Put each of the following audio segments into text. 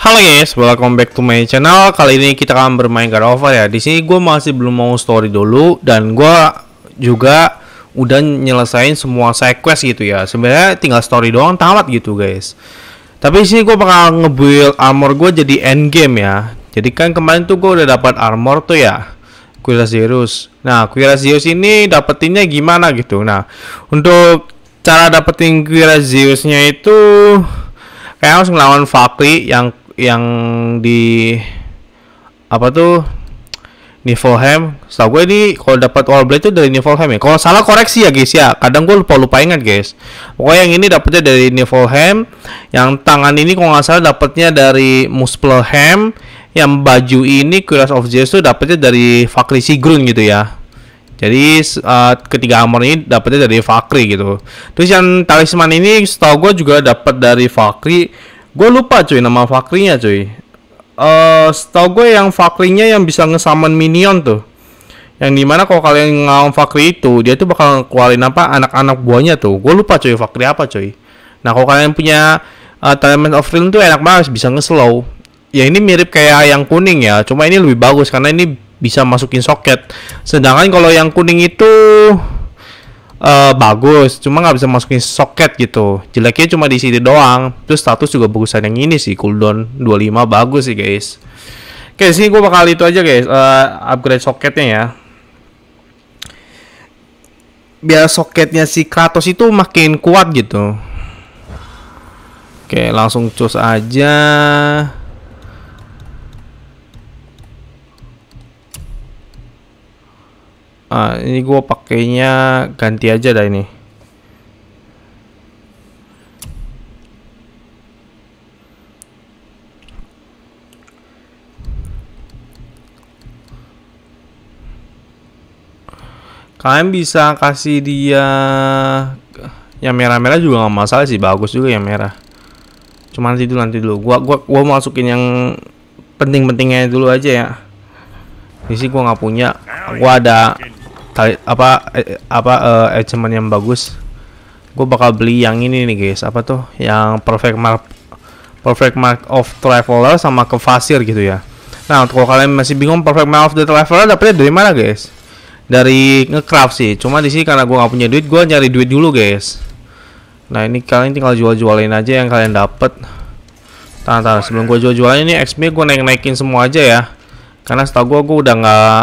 Halo guys, welcome back to my channel. Kali ini kita akan bermain God of War ya. Di sini gue masih belum mau story dulu dan gue juga udah nyelesain semua side quest gitu ya. Sebenarnya tinggal story doang tamat gitu guys. Tapi di sini gue bakal ngebuild armor gue jadi end game ya. Jadi kan kemarin tuh gue udah dapat armor tuh ya. Kuirasius. Nah, Kuirasius ini dapetinnya gimana gitu. Nah, untuk cara dapetin Kuirasiusnya itu kayak harus ngelawan Valkyrie yang yang di apa tuh Nivolham, setahu gue ini kalau dapat wall blade itu dari Nivolham ya. Kalau salah koreksi ya guys ya. Kadang gue lupa lupa ingat guys. Pokoknya yang ini dapatnya dari Nivolham, yang tangan ini kalau nggak salah dapatnya dari Muspelheim, yang baju ini Curious of Zeus itu dapatnya dari Fakri Sigrun gitu ya. Jadi uh, ketiga armor ini dapatnya dari Fakri gitu. Terus yang talisman ini setahu gue juga dapat dari Fakri Gue lupa cuy nama Fakrinya cuy. Uh, eh, setau gue yang Fakrinya yang bisa ngesaman minion tuh. Yang dimana kalau kalian ngawang Fakri itu, dia tuh bakal keluarin apa anak-anak buahnya tuh. Gue lupa cuy Fakri apa cuy. Nah kalau kalian punya uh, eh, Talent of Realm tuh enak banget bisa ngeslow. Ya ini mirip kayak yang kuning ya, cuma ini lebih bagus karena ini bisa masukin soket. Sedangkan kalau yang kuning itu uh, bagus, cuma nggak bisa masukin soket gitu. Jeleknya cuma di sini doang. Terus status juga bagusan yang ini sih, cooldown 25 bagus sih guys. Oke, sih gue bakal itu aja guys, uh, upgrade soketnya ya. Biar soketnya si Kratos itu makin kuat gitu. Oke, langsung cus aja. ah, ini gua pakainya ganti aja dah ini kalian bisa kasih dia yang merah-merah juga nggak masalah sih bagus juga yang merah cuman nanti dulu nanti dulu gua gua gua masukin yang penting-pentingnya dulu aja ya Di sini gua nggak punya gua ada tali apa eh, apa eh, achievement yang bagus gue bakal beli yang ini nih guys apa tuh yang perfect mark perfect mark of traveler sama ke gitu ya nah kalau kalian masih bingung perfect mark of the traveler dapetnya dari mana guys dari ngecraft sih cuma di sini karena gue nggak punya duit gue nyari duit dulu guys nah ini kalian tinggal jual-jualin aja yang kalian dapet tahan tahan sebelum gue jual-jualin ini XP gue naik-naikin semua aja ya karena setahu gue gue udah nggak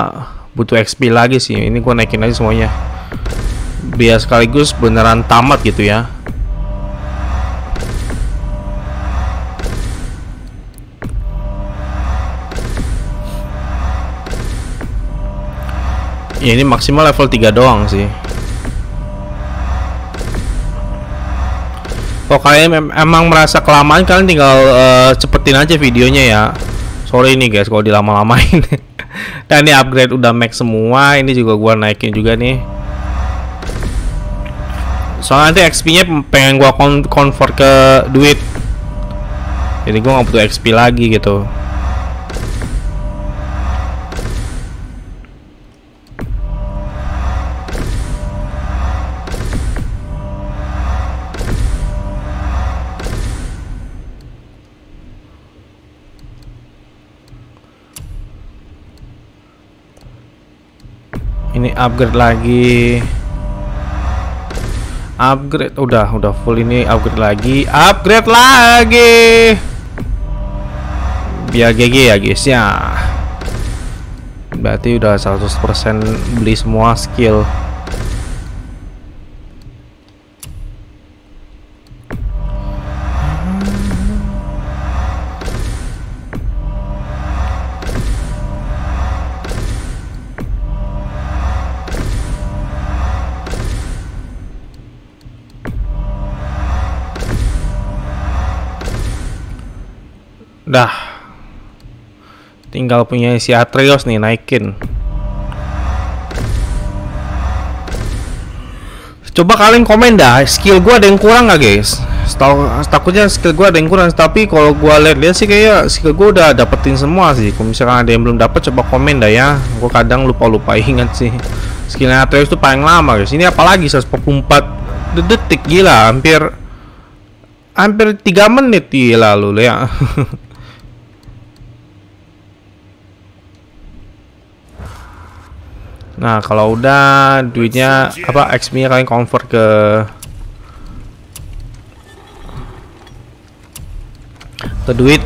butuh XP lagi sih ini gua naikin aja semuanya biar sekaligus beneran tamat gitu ya ya ini maksimal level 3 doang sih kalau oh, kalian em emang merasa kelamaan kalian tinggal uh, cepetin aja videonya ya sorry nih guys kalau dilama-lamain Dan nah, ini upgrade udah max semua ini juga gua naikin juga nih soalnya nanti XP nya pengen gua convert ke duit jadi gua nggak butuh XP lagi gitu upgrade lagi upgrade udah udah full ini upgrade lagi upgrade lagi biar GG ya guys ya berarti udah 100% beli semua skill Dah. Tinggal punya si Atreus nih naikin. Coba kalian komen dah, skill gua ada yang kurang nggak guys? Setau, takutnya skill gua ada yang kurang, tapi kalau gua lihat dia sih kayak skill gua udah dapetin semua sih. Kalau misalkan ada yang belum dapat, coba komen dah ya. Gua kadang lupa-lupa ingat sih. Skillnya Atreus tuh paling lama guys. Ini apalagi 144 detik gila, hampir hampir 3 menit gila lalu ya. Nah, kalau udah duitnya apa XP-nya kalian convert ke ke duit.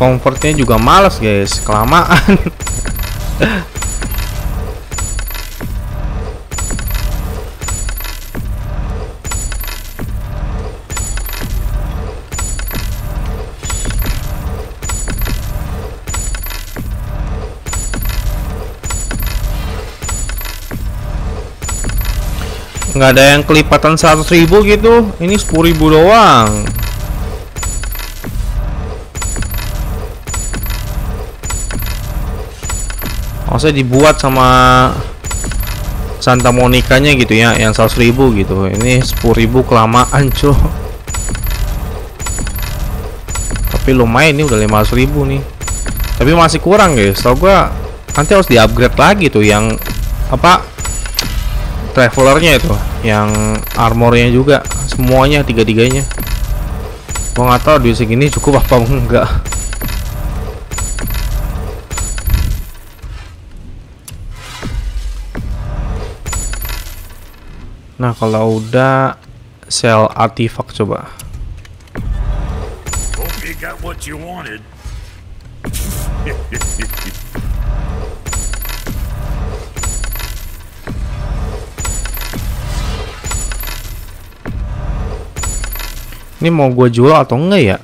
Convertnya juga males guys, kelamaan. nggak ada yang kelipatan 100.000 gitu ini 10.000 doang maksudnya dibuat sama Santa Monica-nya gitu ya yang 100.000 gitu ini 10.000 kelamaan cuy tapi lumayan ini udah 500.000 nih tapi masih kurang guys tau gua nanti harus di upgrade lagi tuh yang apa travelernya itu yang armornya juga semuanya tiga-tiganya gua nggak tahu duit segini cukup apa enggak nah kalau udah sel artifak coba Hope you got what you wanted. Ini mau gue jual atau enggak ya?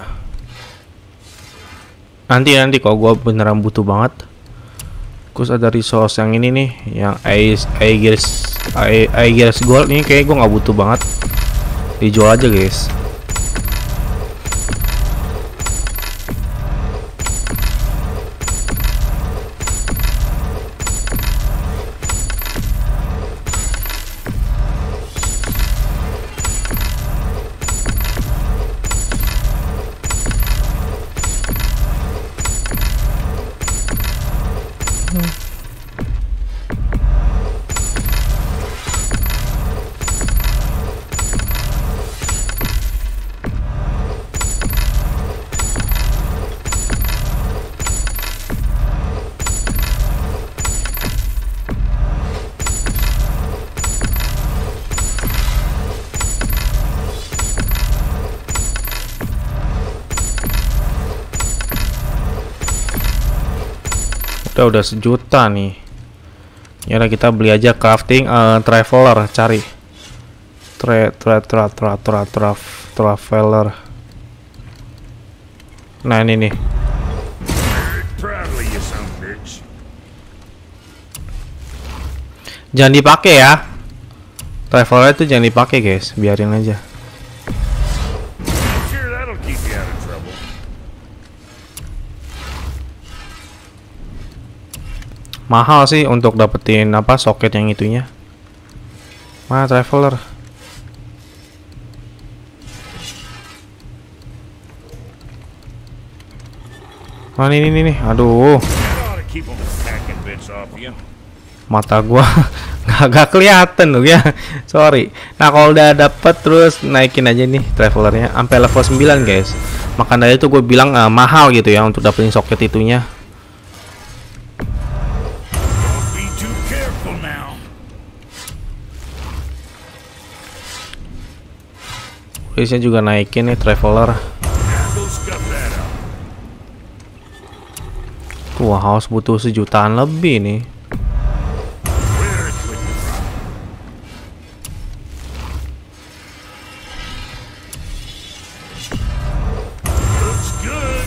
Nanti nanti kalau gue beneran butuh banget. Terus ada resource yang ini nih, yang Aegis Aegis Gold ini kayak gue nggak butuh banget. Dijual aja guys. udah udah sejuta nih ya kita beli aja crafting uh, traveler cari tra tra tra tra tra tra traveler nah ini nih jangan dipakai ya traveler itu jangan dipakai guys biarin aja mahal sih untuk dapetin apa soket yang itunya mana traveler mana ini nih, nih. aduh mata gua nggak kelihatan loh ya sorry nah kalau udah dapet terus naikin aja nih travelernya sampai level 9 guys Makanya dari itu gue bilang uh, mahal gitu ya untuk dapetin soket itunya Please juga naikin nih traveler. Wah, harus butuh sejutaan lebih nih.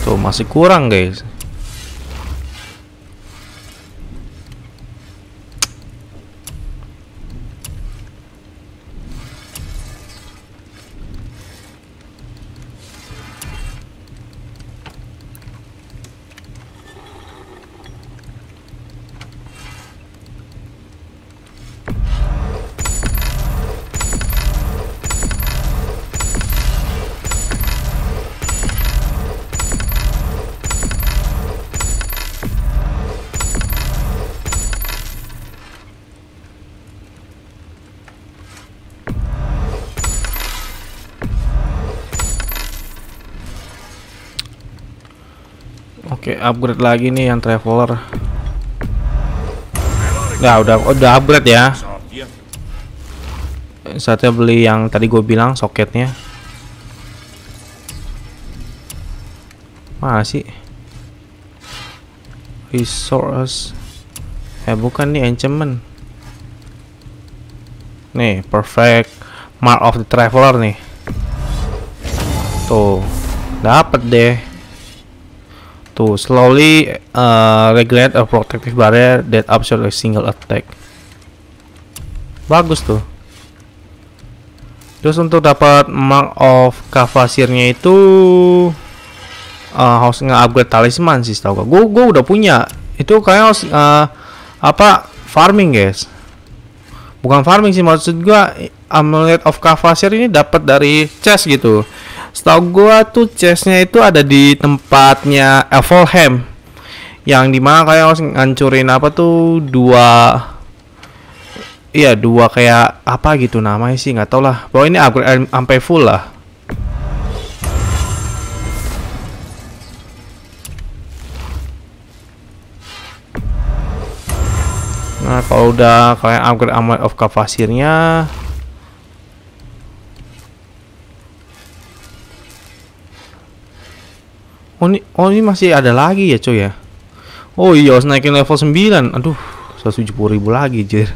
Tuh masih kurang guys. upgrade lagi nih yang traveler. Ya udah udah upgrade ya. Saatnya beli yang tadi gue bilang soketnya. Mana Resource. Eh bukan nih enchantment. Nih, perfect mark of the traveler nih. Tuh. Dapat deh. Tuh, gitu. slowly uh, regulate a protective barrier that absorb a single attack. Bagus tuh. Terus untuk dapat Mark of kafasirnya itu uh, harus nge-upgrade talisman sih tau gak? Gue gue udah punya. Itu kayak harus uh, apa farming guys. Bukan farming sih maksud gue Amulet of kafasir ini dapat dari chest gitu. Setahu gua tuh chestnya itu ada di tempatnya Evolham yang dimana kayak harus ngancurin apa tuh dua iya dua kayak apa gitu namanya sih nggak tau lah bahwa ini upgrade sampai full lah nah kalau udah kayak upgrade amount of kavasirnya Oh ini, oh ini masih ada lagi ya cuy ya. Oh iya harus naikin level 9. Aduh, 170 ribu lagi jir.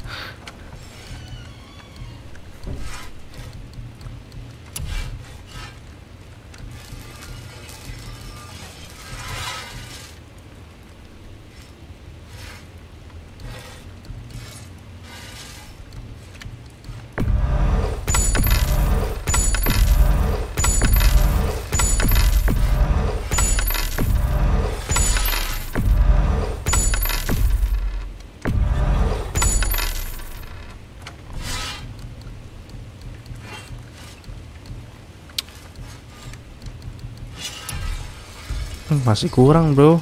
Hmm, masih kurang bro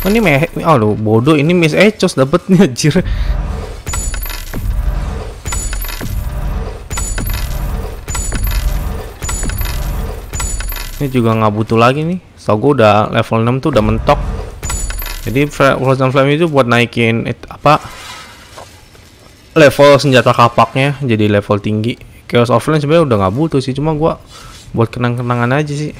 Oh, ini meh, oh lo bodoh ini Miss Echos dapetnya jir Ini juga nggak butuh lagi nih. so gue udah level 6 tuh udah mentok. Jadi Frozen Flame itu buat naikin it, apa level senjata kapaknya jadi level tinggi chaos offline sebenarnya udah nggak butuh sih cuma gua buat kenang-kenangan aja sih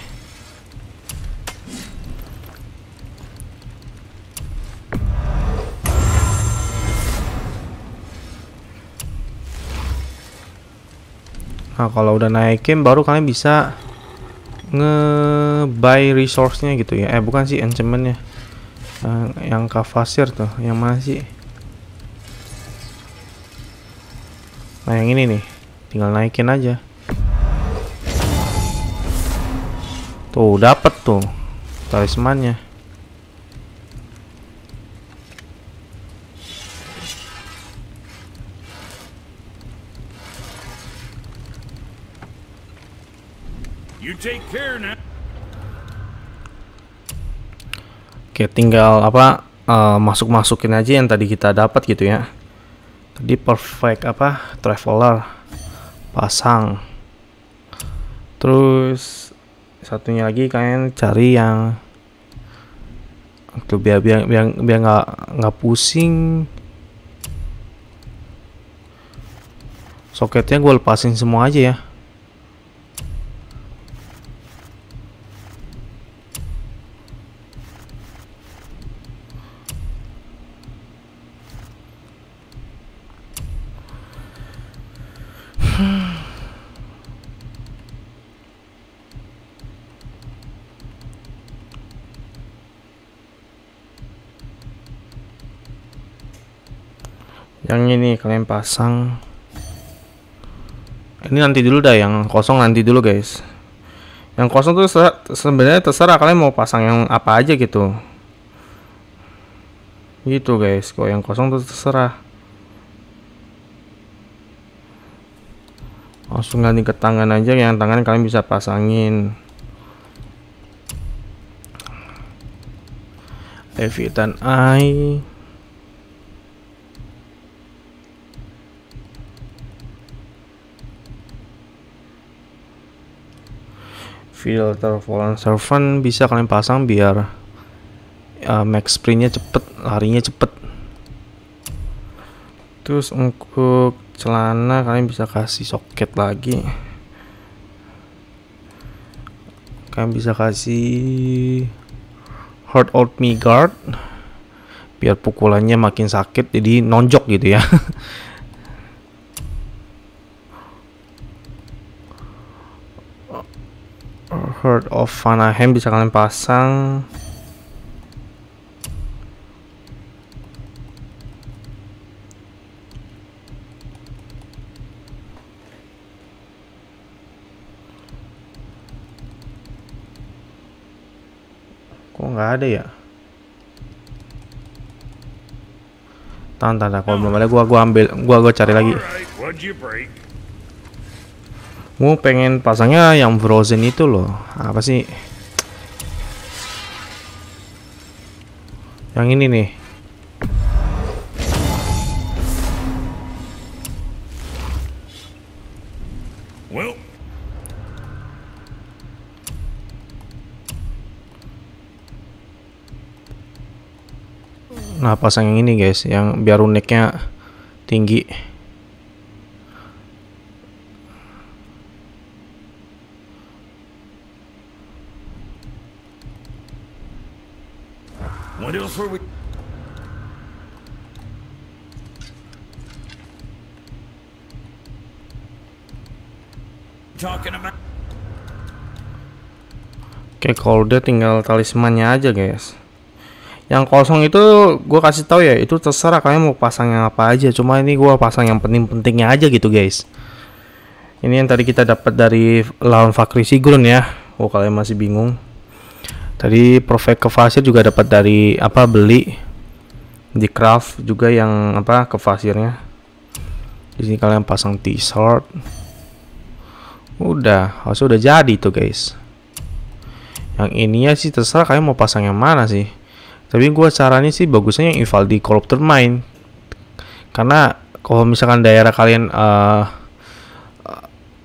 Nah kalau udah naikin baru kalian bisa nge-buy resource-nya gitu ya. Eh bukan sih enchantment-nya. Eh, yang kafasir tuh, yang masih sih? Nah yang ini nih, tinggal naikin aja. Tuh dapat tuh talismannya. You take care now. Oke, tinggal apa eh, masuk-masukin aja yang tadi kita dapat gitu ya di perfect apa traveler pasang terus satunya lagi kalian cari yang untuk biar biar biar biar nggak nggak pusing soketnya gue lepasin semua aja ya ini kalian pasang ini nanti dulu dah yang kosong nanti dulu guys yang kosong tuh sebenarnya terserah kalian mau pasang yang apa aja gitu gitu guys kok yang kosong tuh terserah langsung ganti ke tangan aja yang tangan kalian bisa pasangin Evitan I filter volan servant bisa kalian pasang biar uh, max sprintnya cepet larinya cepet terus untuk celana kalian bisa kasih soket lagi kalian bisa kasih hard out me guard biar pukulannya makin sakit jadi nonjok gitu ya Heart of Vanaheim bisa kalian pasang Kok nggak ada ya? Tante tahan, Kalau belum ada, gua, gua ambil, gua, gua cari lagi. Mau pengen pasangnya yang frozen itu loh. Apa sih? Yang ini nih. Nah, pasang yang ini guys, yang biar uniknya tinggi. What else were we... Talking about... Oke, okay, kalau udah tinggal talismannya aja, guys. Yang kosong itu gue kasih tahu ya, itu terserah kalian mau pasang yang apa aja. Cuma ini gue pasang yang penting-pentingnya aja gitu, guys. Ini yang tadi kita dapat dari lawan Fakri Sigrun ya. Oh, kalian masih bingung tadi ke Kefasir juga dapat dari apa beli di craft juga yang apa ke kefasirnya di sini kalian pasang t-shirt udah harus udah jadi tuh guys yang ini ya sih terserah kalian mau pasang yang mana sih tapi gue caranya sih bagusnya yang di Corrupted Mine karena kalau misalkan daerah kalian uh,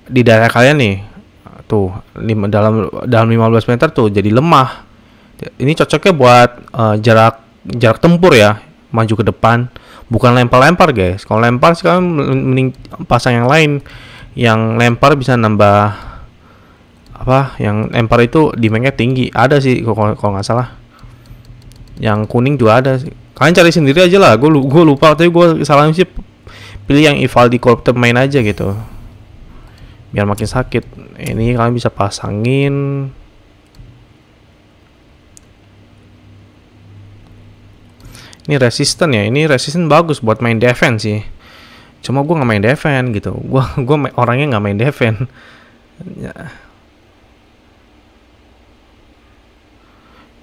di daerah kalian nih tuh lima, dalam dalam 15 meter tuh jadi lemah ini cocoknya buat uh, jarak jarak tempur ya maju ke depan bukan lempar-lempar guys kalau lempar sekarang mending pasang yang lain yang lempar bisa nambah apa yang lempar itu demandnya tinggi ada sih kalau nggak salah yang kuning juga ada sih kalian cari sendiri aja lah gue lupa tapi gue salah sih pilih yang Ivaldi Corrupted main aja gitu biar makin sakit ini kalian bisa pasangin ini resisten ya ini resisten bagus buat main defense sih cuma gue nggak main defense gitu gue gua orangnya nggak main defense ya.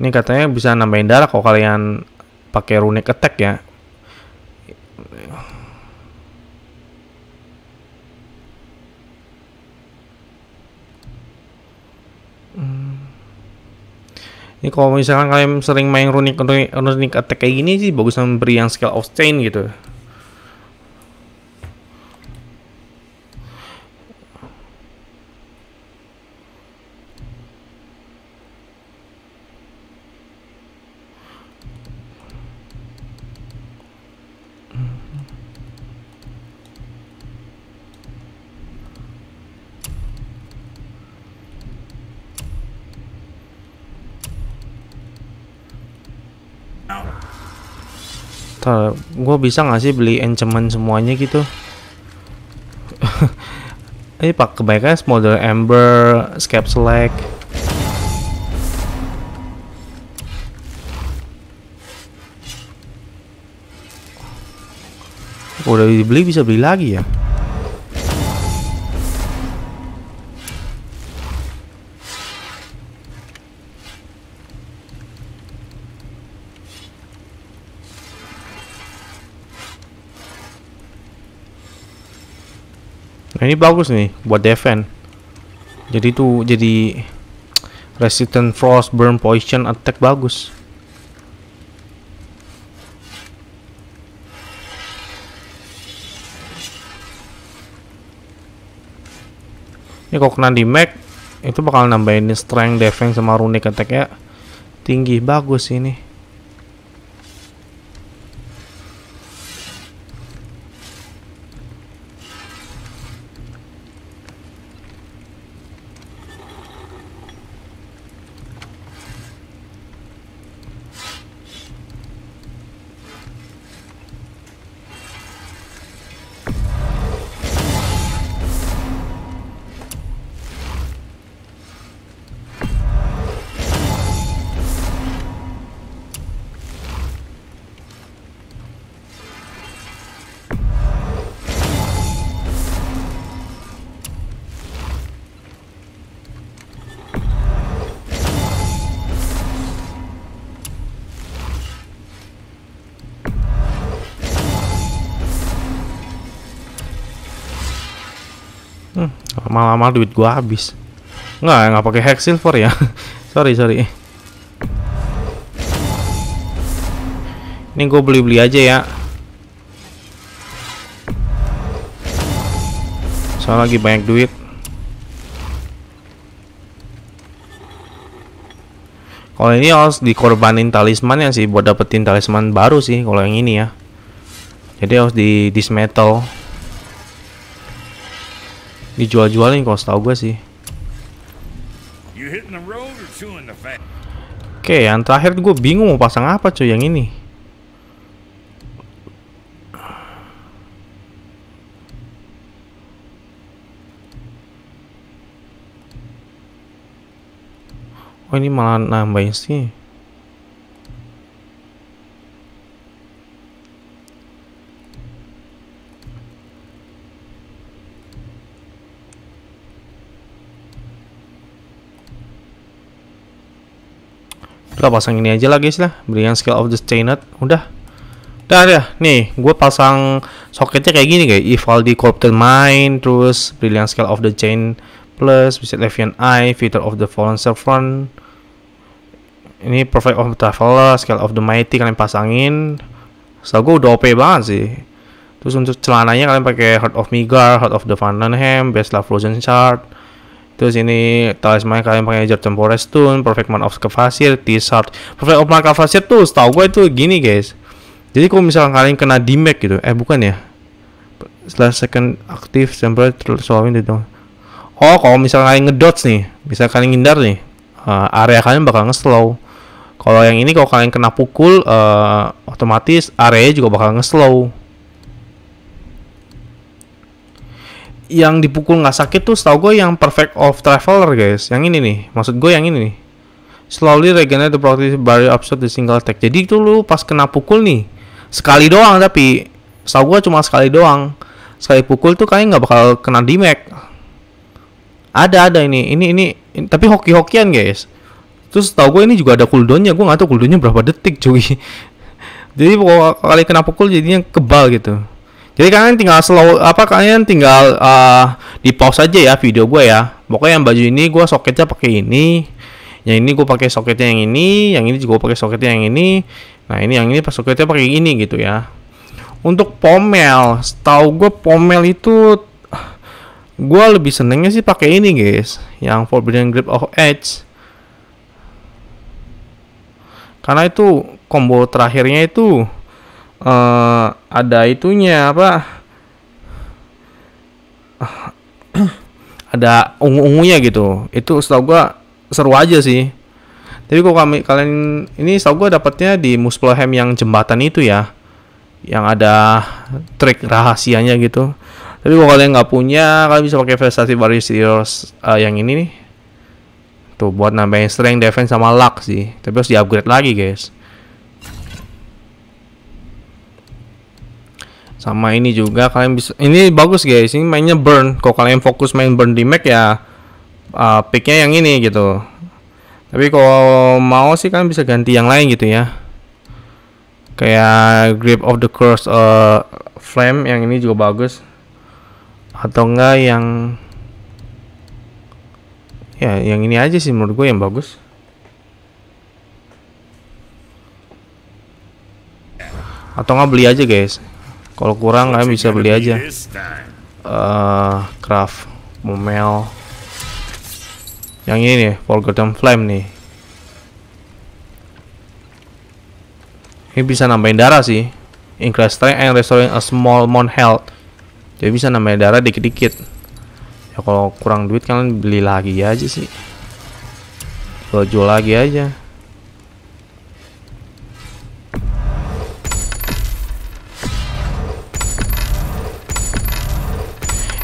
ini katanya bisa nambahin darah kalau kalian pakai runic attack ya Ini kalau misalkan kalian sering main runic, runic, runic attack kayak gini sih bagus beri yang skill of chain gitu. Ntar, gue bisa gak sih beli enchantment semuanya gitu? Ini pak kebaikan model ember Scap Select. Udah dibeli bisa beli lagi ya? nah, ini bagus nih buat defense jadi itu jadi resistant frost burn poison attack bagus ini kok kena di mac itu bakal nambahin strength defense sama runic attack ya tinggi bagus ini Lama-lama duit gua habis. Nggak, ya, nggak pakai hex silver ya. sorry, sorry. Ini gue beli-beli aja ya. Soalnya lagi banyak duit. Kalau ini harus dikorbanin talismannya sih buat dapetin talisman baru sih kalau yang ini ya. Jadi harus di dismantle dijual-jualin kalau setahu gue sih oke yang terakhir gue bingung mau pasang apa cuy yang ini Oh ini malah nambahin sih Kita pasang ini aja lah guys lah. brilliant scale of the chainet Udah. Udah ya. Nih, gue pasang soketnya kayak gini guys. Evaldi Corrupted Mind. Terus Brilliant Scale of the Chain Plus. bisa Levian Eye. Feature of the Fallen servant Ini Perfect of Traveler. Scale of the Mighty kalian pasangin. so gue udah OP banget sih. Terus untuk celananya kalian pakai Heart of Migar, Heart of the Vandenham, Best Love Frozen Shard Terus ini talisman kalian pakai Jar Tempore Stone, Perfect Man of Cavasir, t shirt Perfect Man of Cavasir tuh setahu gue itu gini guys. Jadi kalau misalkan kalian kena damage gitu, eh bukan ya. Setelah second aktif, sampai terus di itu Oh, kalau misalkan kalian ngedots nih, bisa kalian ngindar nih, uh, area kalian bakal ngeslow. Kalau yang ini kalau kalian kena pukul, uh, otomatis area juga bakal ngeslow. yang dipukul nggak sakit tuh setahu gue yang perfect of traveler guys yang ini nih maksud gue yang ini nih slowly regenerate the property by upshot the single attack jadi itu lu pas kena pukul nih sekali doang tapi setahu gue cuma sekali doang sekali pukul tuh kayaknya nggak bakal kena damage ada ada ini ini ini, ini. tapi hoki-hokian guys terus setahu gue ini juga ada cooldownnya gue nggak tahu cooldownnya berapa detik cuy jadi pokok kali kena pukul jadinya kebal gitu jadi kalian tinggal slow apa kalian tinggal uh, di pause aja ya video gue ya. Pokoknya yang baju ini gue soketnya pakai ini. Yang ini gue pakai soketnya yang ini, yang ini juga pakai soketnya yang ini. Nah, ini yang ini pas soketnya pakai ini gitu ya. Untuk pomel, tahu gue pomel itu gue lebih senengnya sih pakai ini guys, yang Forbidden Grip of Edge. Karena itu combo terakhirnya itu uh, ada itunya apa ada ungu-ungunya gitu. Itu setahu gua seru aja sih. Tapi kok kami kalian ini setahu gua dapatnya di Muspelheim yang jembatan itu ya. Yang ada trik rahasianya gitu. Tapi kalau kalian nggak punya, kalian bisa pakai prestasi Heroes uh, eh, yang ini nih. Tuh buat nambahin strength, defense sama luck sih. Tapi harus di-upgrade lagi, guys. sama ini juga kalian bisa ini bagus guys ini mainnya burn kalau kalian fokus main burn di Mac ya uh, picknya yang ini gitu tapi kalau mau sih kan bisa ganti yang lain gitu ya kayak grip of the cross uh, flame yang ini juga bagus atau enggak yang ya yang ini aja sih menurut gue yang bagus atau enggak beli aja guys kalau kurang kalian bisa beli aja. Uh, eh, craft, momel, Yang ini nih, Forgotten Flame nih. Ini bisa nambahin darah sih. Increase strength and restoring a small amount health. Jadi bisa nambahin darah dikit-dikit. Ya kalau kurang duit kalian beli lagi aja sih. Jual, -jual lagi aja.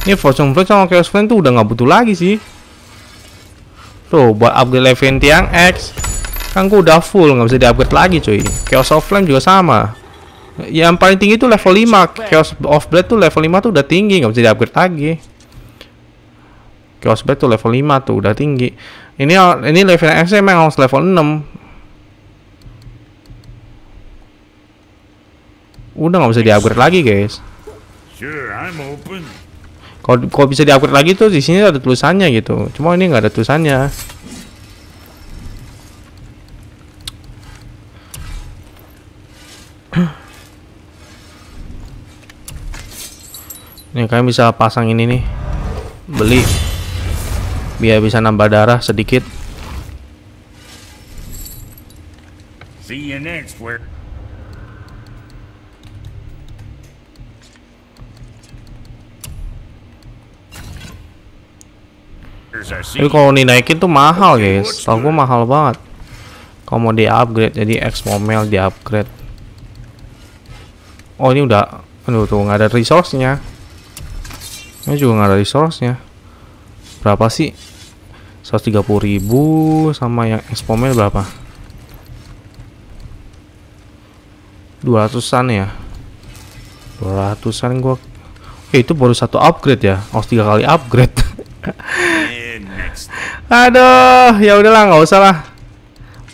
Ini Fortune Flex sama Chaos Flame tuh udah nggak butuh lagi sih. Tuh, buat upgrade level Tiang X. Kan gua udah full, nggak bisa di-upgrade lagi cuy. Chaos of Flame juga sama. Yang paling tinggi tuh level 5. Chaos of Blade tuh level 5 tuh udah tinggi, nggak bisa di-upgrade lagi. Chaos Blade tuh level 5 tuh udah tinggi. Ini ini level X emang harus level 6. Udah nggak bisa di-upgrade lagi, guys kalau kalau bisa diupgrade lagi tuh di sini ada tulisannya gitu cuma ini nggak ada tulisannya ini kalian bisa pasang ini nih beli biar bisa nambah darah sedikit See you next where Tapi kalau dinaikin tuh mahal guys. Tahu gue mahal banget. Kalau mau di upgrade jadi X Momel di upgrade. Oh ini udah, aduh tuh nggak ada resource-nya. Ini juga nggak ada resource-nya. Berapa sih? 130 ribu sama yang X Momel berapa? 200-an ya. 200-an gua. Oke eh, itu baru satu upgrade ya. Harus oh, tiga kali upgrade. Aduh, ya udahlah nggak usah lah.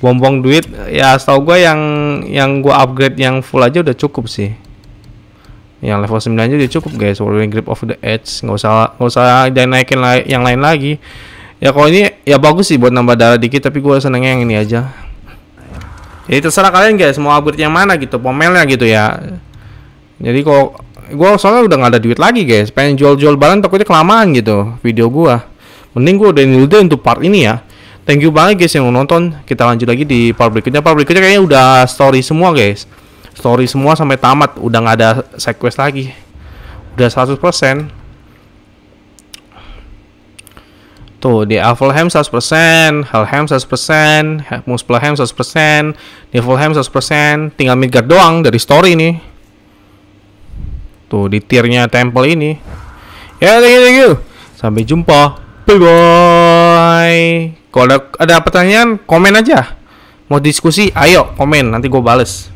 Bombong duit ya setahu gue yang yang gue upgrade yang full aja udah cukup sih. Yang level 9 aja udah cukup guys, Whirling Grip of the Edge. nggak usah nggak usah dan naikin la yang lain lagi. Ya kalau ini ya bagus sih buat nambah darah dikit tapi gue senengnya yang ini aja. Jadi terserah kalian guys mau upgrade yang mana gitu, pomelnya gitu ya. Jadi kalau gue soalnya udah nggak ada duit lagi guys, pengen jual-jual barang takutnya kelamaan gitu video gue. Mending gue udah nilai untuk part ini ya. Thank you banget guys yang nonton. Kita lanjut lagi di part berikutnya. Part berikutnya kayaknya udah story semua guys. Story semua sampai tamat. Udah gak ada side quest lagi. Udah 100%. Tuh, di Avelham 100%, Helheim 100%, Muspelheim 100%, Nivelheim 100%, tinggal Midgard doang dari story ini. Tuh, di tiernya temple ini. Ya, yeah, thank you, thank you. Sampai jumpa. Bye bye. Kalau ada, ada pertanyaan, komen aja. Mau diskusi, ayo komen. Nanti gue bales.